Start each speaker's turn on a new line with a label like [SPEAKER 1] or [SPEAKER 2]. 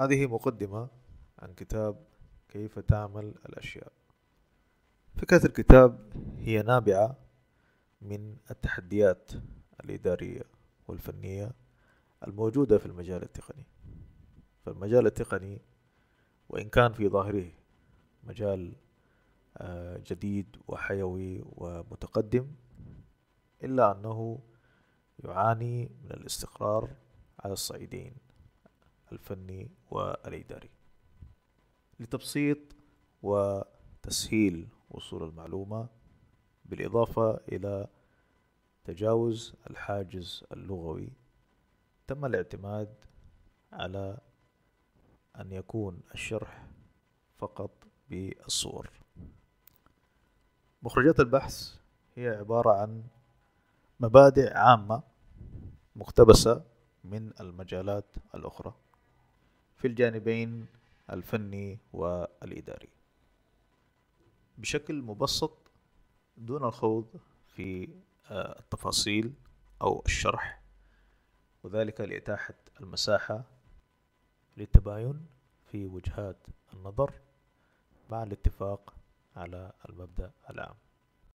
[SPEAKER 1] هذه مقدمة عن كتاب كيف تعمل الأشياء فكرة الكتاب هي نابعة من التحديات الإدارية والفنية الموجودة في المجال التقني فالمجال التقني وإن كان في ظاهره مجال آه، جديد وحيوي ومتقدم إلا أنه يعاني من الاستقرار على الصعيدين الفني والإداري لتبسيط وتسهيل وصول المعلومة بالإضافة إلى تجاوز الحاجز اللغوي تم الاعتماد على أن يكون الشرح فقط بالصور مخرجات البحث هي عبارة عن مبادئ عامة مقتبسة من المجالات الأخرى في الجانبين الفني والإداري بشكل مبسط دون الخوض في آه، التفاصيل أو الشرح وذلك لإتاحة المساحة للتباين في وجهات النظر مع الاتفاق على المبدأ العام